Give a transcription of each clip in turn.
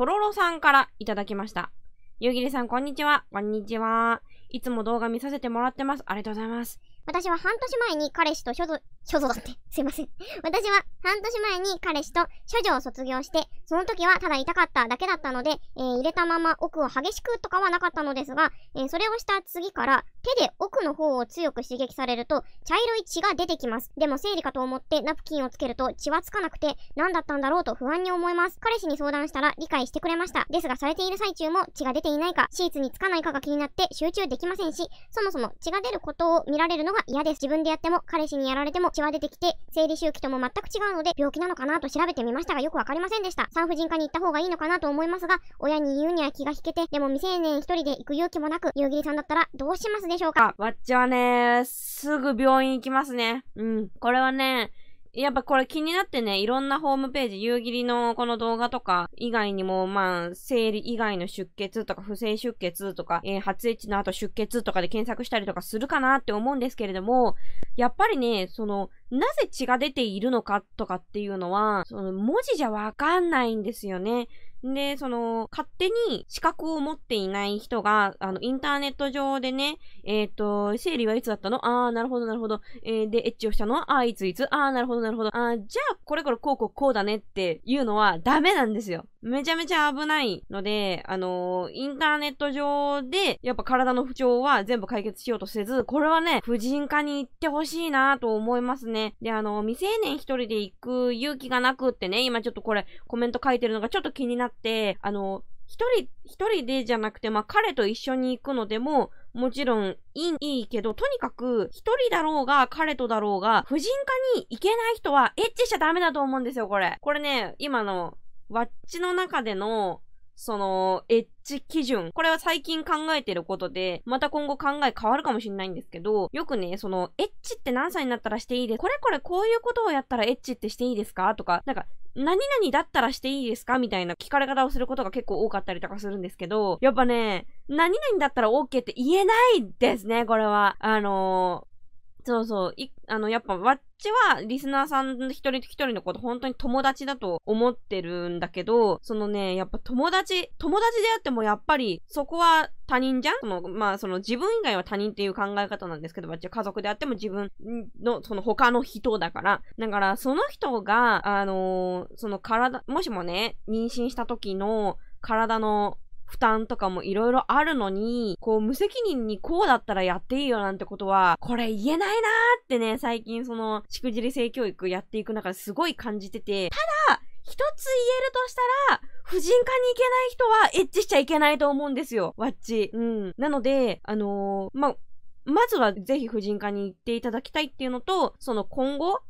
とろろさんからいただきました。ゆうぎりさん、こんにちは。こんにちは。いつも動画見させてもらってます。ありがとうございます。私は半年前に彼氏と処女、処女だって、すいません。私は半年前に彼氏と処女を卒業して、その時はただ痛かっただけだったので、えー、入れたまま奥を激しくとかはなかったのですが、えー、それをした次から手で奥の方を強く刺激されると、茶色い血が出てきます。でも生理かと思ってナプキンをつけると血はつかなくて、何だったんだろうと不安に思います。彼氏に相談したら理解してくれました。ですが、されている最中も血が出ていないか、シーツにつかないかが気になって集中できませんし、そもそも血が出ることを見られるのが嫌です。自分でやっても、彼氏にやられても血は出てきて、生理周期とも全く違うので、病気なのかなと調べてみましたがよくわかりませんでした。産婦人科に行った方がいいのかなと思いますが、親に言うには気が引けて、でも未成年一人で行く勇気もなく、夕霧さんだったらどうしますでしょうかわっちはね、すぐ病院行きますね。うん。これはね、やっぱこれ気になってね、いろんなホームページ、夕霧のこの動画とか、以外にも、まあ、生理以外の出血とか、不正出血とか、えー、発液の後出血とかで検索したりとかするかなって思うんですけれども、やっぱりね、その、なぜ血が出ているのかとかっていうのは、その文字じゃわかんないんですよね。で、その、勝手に資格を持っていない人が、あの、インターネット上でね、えっ、ー、と、生理はいつだったのああ、なるほど、なるほど。えー、で、エッチをしたのはああ、いついつああ、なるほど、なるほど。ああ、じゃあ、これこれこうこうこうだねっていうのはダメなんですよ。めちゃめちゃ危ないので、あのー、インターネット上で、やっぱ体の不調は全部解決しようとせず、これはね、婦人科に行ってほしいなと思いますね。で、あのー、未成年一人で行く勇気がなくってね、今ちょっとこれ、コメント書いてるのがちょっと気になって、あのー、一人、一人でじゃなくて、まあ、彼と一緒に行くのでも、もちろんいい、いいけど、とにかく、一人だろうが、彼とだろうが、婦人科に行けない人は、エッチしちゃダメだと思うんですよ、これ。これね、今のワッチの中での、その、エッジ基準。これは最近考えてることで、また今後考え変わるかもしれないんですけど、よくね、その、エッチって何歳になったらしていいですこれこれこういうことをやったらエッチってしていいですかとか、なんか、何々だったらしていいですかみたいな聞かれ方をすることが結構多かったりとかするんですけど、やっぱね、何々だったら OK って言えないですね、これは。あのそうそう。い、あの、やっぱ、わっちは、リスナーさん一人一人のこと、本当に友達だと思ってるんだけど、そのね、やっぱ友達、友達であっても、やっぱり、そこは他人じゃんその、まあ、その、自分以外は他人っていう考え方なんですけど、わっちは家族であっても自分の、その、他の人だから。だから、その人が、あのー、その体、もしもね、妊娠した時の、体の負担とかもいろいろあるのに、こう無責任にこうだったらやっていいよなんてことは、これ言えないなーってね、最近その、しくじり性教育やっていく中ですごい感じてて、ただ、一つ言えるとしたら、婦人科に行けない人はエッチしちゃいけないと思うんですよ。わっち。うん。なので、あのー、ままずはぜひ婦人科に行っていただきたいっていうのと、その今後、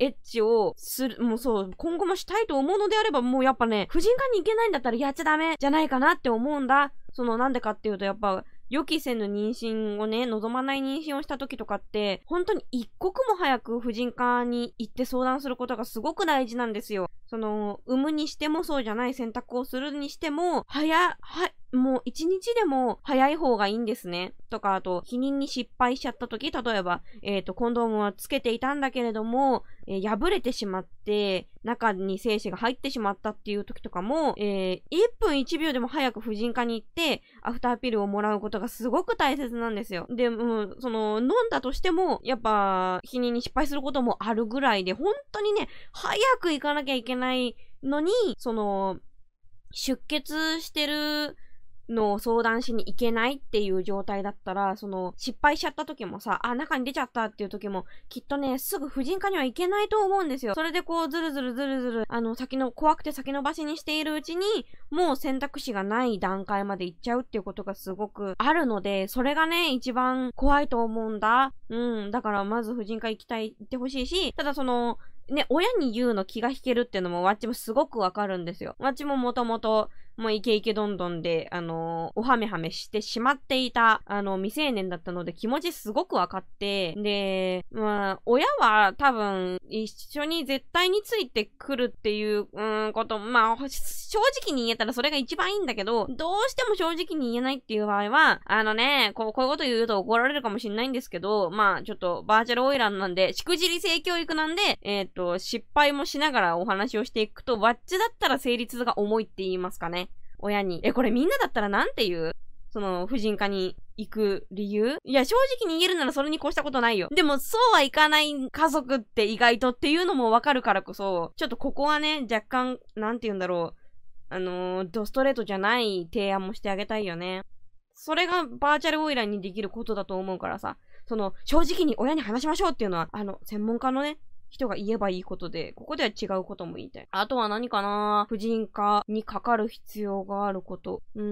エッチをする、もうそう、今後もしたいと思うのであれば、もうやっぱね、婦人科に行けないんだったらやっちゃダメじゃないかなって思うんだ。その、なんでかっていうと、やっぱ、予期せぬ妊娠をね、望まない妊娠をした時とかって、本当に一刻も早く婦人科に行って相談することがすごく大事なんですよ。その、産むにしてもそうじゃない選択をするにしても、早、は、もう一日でも早い方がいいんですね。とか、あと、避妊に失敗しちゃった時、例えば、えっ、ー、と、コンドームはつけていたんだけれども、えー、破れてしまって、中に精子が入ってしまったっていう時とかも、えー、1分1秒でも早く婦人科に行って、アフターピルをもらうことがすごく大切なんですよ。で、もう、その、飲んだとしても、やっぱ、避妊に失敗することもあるぐらいで、本当にね、早く行かなきゃいけないのに、その、出血してるの相談しに行けないっていう状態だったら、その失敗しちゃった時もさ、あ、中に出ちゃったっていう時も、きっとね、すぐ婦人科には行けないと思うんですよ。それでこう、ずるずるずるずる、あの、先の、怖くて先延ばしにしているうちに、もう選択肢がない段階まで行っちゃうっていうことがすごくあるので、それがね、一番怖いと思うんだ。うん。だから、まず婦人科行きたい、行ってほしいし、ただその、ね、親に言うの気が引けるっていうのも、わっちもすごくわかるんですよ。わっちももともと、もうイケイケどんどんで、あのおはめはめしてしまっていた、あの、未成年だったので気持ちすごくわかって、で、まあ、親は多分、一緒に絶対についてくるっていう、うん、こと、まあ、正直に言えたらそれが一番いいんだけど、どうしても正直に言えないっていう場合は、あのね、こう、こういうこと言うと怒られるかもしれないんですけど、まあ、ちょっと、バーチャルオイランなんで、しくじり性教育なんで、えっ、ー、と、失敗もしながらお話をしていくと、わっちだったら成立が重いって言いますかね。親に。え、これみんなだったらなんて言うその、婦人科に行く理由いや、正直に言えるならそれに越したことないよ。でも、そうはいかない家族って意外とっていうのもわかるからこそ、ちょっとここはね、若干、なんて言うんだろう。あのー、ドストレートじゃない提案もしてあげたいよね。それがバーチャルオイラーにできることだと思うからさ。その、正直に親に話しましょうっていうのは、あの、専門家のね、人が言えばいいことで、ここでは違うことも言いたい。あとは何かな婦人科にかかる必要があること。うー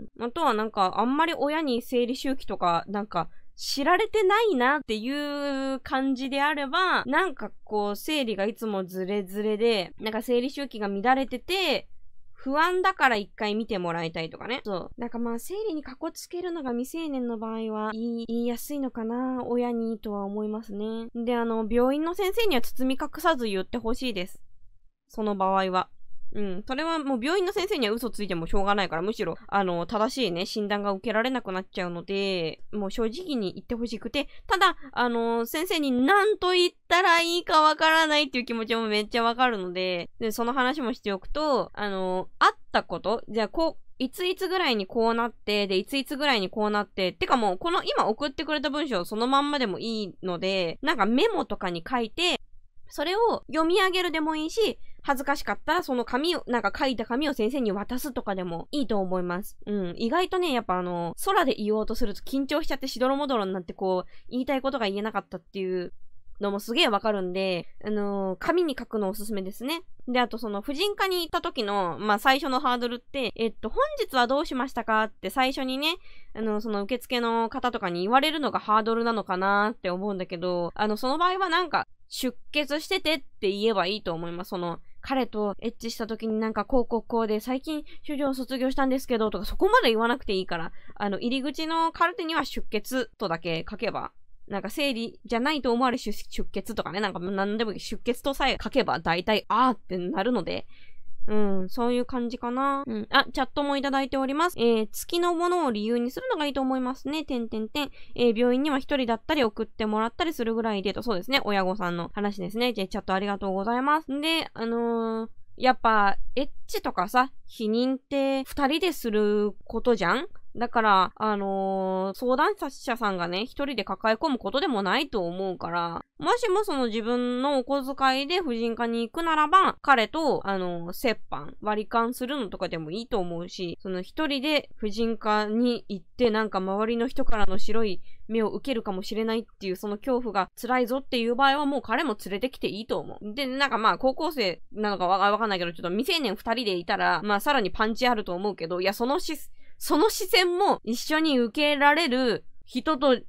ん。あとはなんか、あんまり親に生理周期とか、なんか、知られてないなっていう感じであれば、なんかこう、生理がいつもズレズレで、なんか生理周期が乱れてて、不安だから一回見てもらいたいとかね。そう。なんかまあ、生理にかこつけるのが未成年の場合は、言いやすいのかな、親にとは思いますね。で、あの、病院の先生には包み隠さず言ってほしいです。その場合は。うん。それはもう病院の先生には嘘ついてもしょうがないから、むしろ、あの、正しいね、診断が受けられなくなっちゃうので、もう正直に言ってほしくて、ただ、あの、先生に何と言ったらいいかわからないっていう気持ちもめっちゃわかるので、で、その話もしておくと、あの、あったこと、じゃあこう、いついつぐらいにこうなって、で、いついつぐらいにこうなって、てかもう、この今送ってくれた文章そのまんまでもいいので、なんかメモとかに書いて、それを読み上げるでもいいし、恥ずかしかったらその紙を、なんか書いた紙を先生に渡すとかでもいいと思います。うん。意外とね、やっぱあの、空で言おうとすると緊張しちゃってしどろもどろになってこう、言いたいことが言えなかったっていうのもすげえわかるんで、あのー、紙に書くのおすすめですね。で、あとその、婦人科に行った時の、まあ、最初のハードルって、えっと、本日はどうしましたかって最初にね、あの、その受付の方とかに言われるのがハードルなのかなって思うんだけど、あの、その場合はなんか、出血しててって言えばいいと思います。その、彼とエッチした時になんかこうこうこうで最近主女を卒業したんですけどとかそこまで言わなくていいから、あの、入り口のカルテには出血とだけ書けば、なんか生理じゃないと思われる出血とかね、なんか何でも出血とさえ書けば大体あーってなるので、うん、そういう感じかな。うん、あ、チャットもいただいております。えー、月のものを理由にするのがいいと思いますね。てんてんてん。えー、病院には一人だったり送ってもらったりするぐらいでと、そうですね。親御さんの話ですね。じゃチャットありがとうございます。んで、あのーやっぱ、エッチとかさ、否認って二人ですることじゃんだから、あのー、相談者さんがね、一人で抱え込むことでもないと思うから、もしもその自分のお小遣いで婦人科に行くならば、彼と、あのー、折半、割り勘するのとかでもいいと思うし、その一人で婦人科に行って、なんか周りの人からの白い目を受けるかもしれないっていうその恐怖が辛いぞっていう場合はもう彼も連れてきていいと思う。で、なんかまあ高校生なのかわかんないけど、ちょっと未成年二人でいたら、まあさらにパンチあると思うけど、いや、そのシス、その視線も一緒に受けられる人とエ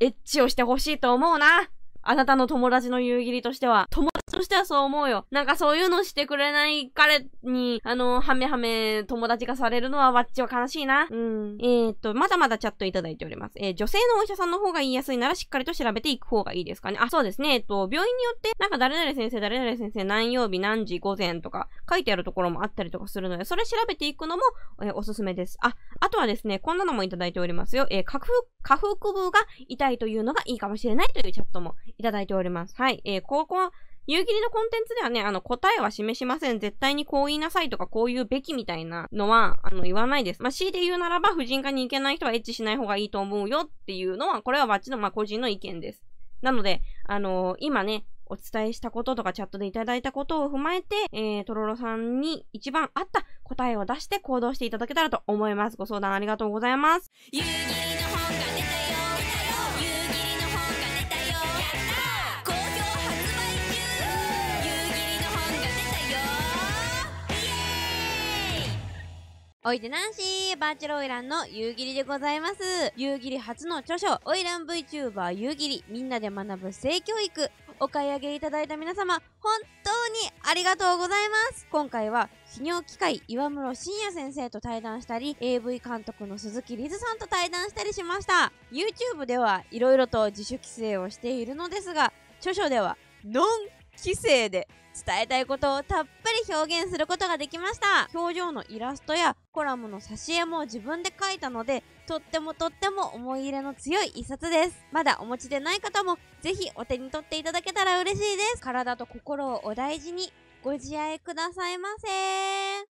ッチをしてほしいと思うな。あなたの友達の夕霧としては、友としてはそう思うよ。なんかそういうのしてくれない彼に、あの、はめはめ友達がされるのはわっちは悲しいな。うん。えー、っと、まだまだチャットいただいております。えー、女性のお医者さんの方が言いやすいならしっかりと調べていく方がいいですかね。あ、そうですね。えっと、病院によって、なんか誰々先生、誰々先生、何曜日、何時、午前とか書いてあるところもあったりとかするので、それ調べていくのも、えー、おすすめです。あ、あとはですね、こんなのもいただいておりますよ。えー、下腹、下腹部が痛いというのがいいかもしれないというチャットもいただいております。はい。えー、高校、夕霧のコンテンツではね、あの、答えは示しません。絶対にこう言いなさいとか、こう言うべきみたいなのは、あの、言わないです。まあ、C で言うならば、婦人科に行けない人はエッチしない方がいいと思うよっていうのは、これはバッチの、まあ、個人の意見です。なので、あのー、今ね、お伝えしたこととかチャットでいただいたことを踏まえて、えー、とろろさんに一番合った答えを出して行動していただけたらと思います。ご相談ありがとうございます。おいでなンーバーチャルオイランの夕霧でございます夕霧初の著書オイラン VTuber 夕霧みんなで学ぶ性教育お買い上げいただいた皆様本当にありがとうございます今回は泌尿機械岩室慎也先生と対談したり AV 監督の鈴木りずさんと対談したりしました YouTube ではいろいろと自主規制をしているのですが著書ではノン知性で伝えたいことをたっぷり表現することができました。表情のイラストやコラムの挿絵も自分で描いたので、とってもとっても思い入れの強い一冊です。まだお持ちでない方も、ぜひお手に取っていただけたら嬉しいです。体と心をお大事に、ご自愛くださいませ